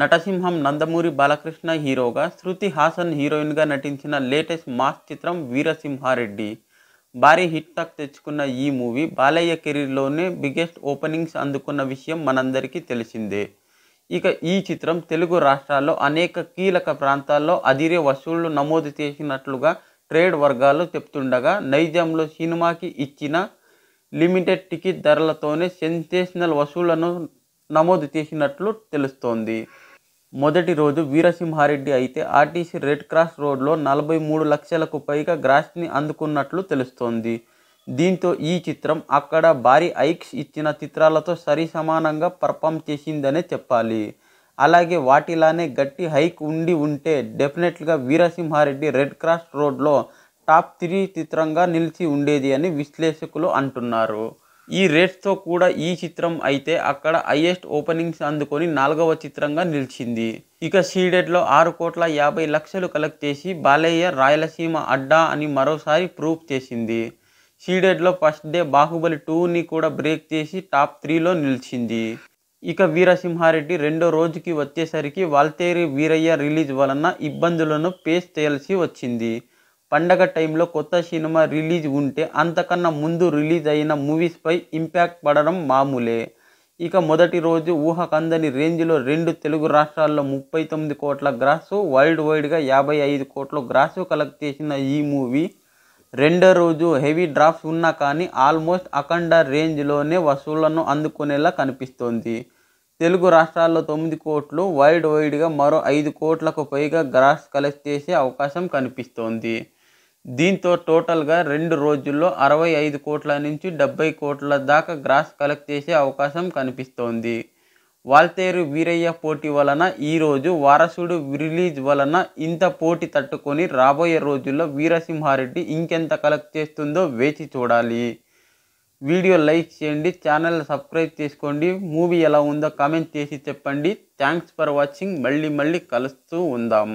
నటసింహం నందమూరి బాలకృష్ణ హీరోగా శృతి హాసన్ హీరోయిన్గా నటించిన లేటెస్ట్ మాస్ చిత్రం వీరసింహారెడ్డి భారీ హిట్ టాక్ తెచ్చుకున్న ఈ మూవీ బాలయ్య కెరీర్లోనే బిగ్గెస్ట్ ఓపెనింగ్స్ అందుకున్న విషయం మనందరికీ తెలిసిందే ఇక ఈ చిత్రం తెలుగు రాష్ట్రాల్లో అనేక కీలక ప్రాంతాల్లో అదిరే వసూళ్లు నమోదు చేసినట్లుగా ట్రేడ్ వర్గాలు చెప్తుండగా నైజాంలో సినిమాకి ఇచ్చిన లిమిటెడ్ టికెట్ ధరలతోనే సెన్సేషనల్ వసూళ్లను నమోదు చేసినట్లు తెలుస్తోంది మొదటి రోజు వీరసింహారెడ్డి అయితే ఆర్టీసీ రెడ్ క్రాస్ రోడ్లో నలభై మూడు లక్షలకు పైగా గ్రాస్ని అందుకున్నట్లు తెలుస్తోంది దీంతో ఈ చిత్రం అక్కడ భారీ ఐక్స్ ఇచ్చిన చిత్రాలతో సరి సమానంగా పర్ఫామ్ చేసిందనే చెప్పాలి అలాగే వాటిలానే గట్టి హైక్ ఉండి ఉంటే డెఫినెట్గా వీరసింహారెడ్డి రెడ్ క్రాస్ రోడ్లో టాప్ త్రీ చిత్రంగా నిలిచి ఉండేది అని విశ్లేషకులు అంటున్నారు ఈ రేట్స్తో కూడా ఈ చిత్రం అయితే అక్కడ హైయెస్ట్ ఓపెనింగ్స్ అందుకొని నాలుగవ చిత్రంగా నిలిచింది ఇక సీడెడ్లో ఆరు కోట్ల యాభై లక్షలు కలెక్ట్ చేసి బాలయ్య రాయలసీమ అడ్డా అని మరోసారి ప్రూఫ్ చేసింది సీడెడ్లో ఫస్ట్ డే బాహుబలి టూని కూడా బ్రేక్ చేసి టాప్ త్రీలో నిలిచింది ఇక వీరసింహారెడ్డి రెండో రోజుకి వచ్చేసరికి వాల్తేరి వీరయ్య రిలీజ్ వలన ఇబ్బందులను పేస్ చేయాల్సి వచ్చింది పండగ టైంలో కొత్త సినిమా రిలీజ్ ఉంటే అంతకన్నా ముందు రిలీజ్ అయిన మూవీస్పై ఇంపాక్ట్ పడడం మామూలే ఇక మొదటి రోజు ఊహకందని రేంజ్లో రెండు తెలుగు రాష్ట్రాల్లో ముప్పై తొమ్మిది కోట్ల గ్రాసు వరల్డ్ వైడ్గా యాభై ఐదు కోట్ల గ్రాసు కలెక్ట్ చేసిన ఈ మూవీ రెండో రోజు హెవీ డ్రాప్స్ ఉన్నా కానీ ఆల్మోస్ట్ అఖండ రేంజ్లోనే వసూళ్లను అందుకునేలా కనిపిస్తోంది తెలుగు రాష్ట్రాల్లో తొమ్మిది కోట్లు వైడ్ వైడ్గా మరో ఐదు కోట్లకు పైగా గ్రాస్ కలెక్ట్ చేసే అవకాశం కనిపిస్తోంది దీంతో టోటల్గా రెండు రోజుల్లో అరవై ఐదు కోట్ల నుంచి డెబ్బై కోట్ల దాకా గ్రాస్ కలెక్ట్ చేసే అవకాశం కనిపిస్తోంది వాల్తేరు వీరయ్య పోటీ వలన ఈరోజు వారసుడు రిలీజ్ వలన ఇంత పోటీ తట్టుకొని రాబోయే రోజుల్లో వీరసింహారెడ్డి ఇంకెంత కలెక్ట్ చేస్తుందో వేచి చూడాలి వీడియో లైక్ చేయండి ఛానల్ సబ్స్క్రైబ్ చేసుకోండి మూవీ ఎలా ఉందో కామెంట్ చేసి చెప్పండి థ్యాంక్స్ ఫర్ వాచింగ్ మళ్ళీ మళ్ళీ కలుస్తూ ఉందాం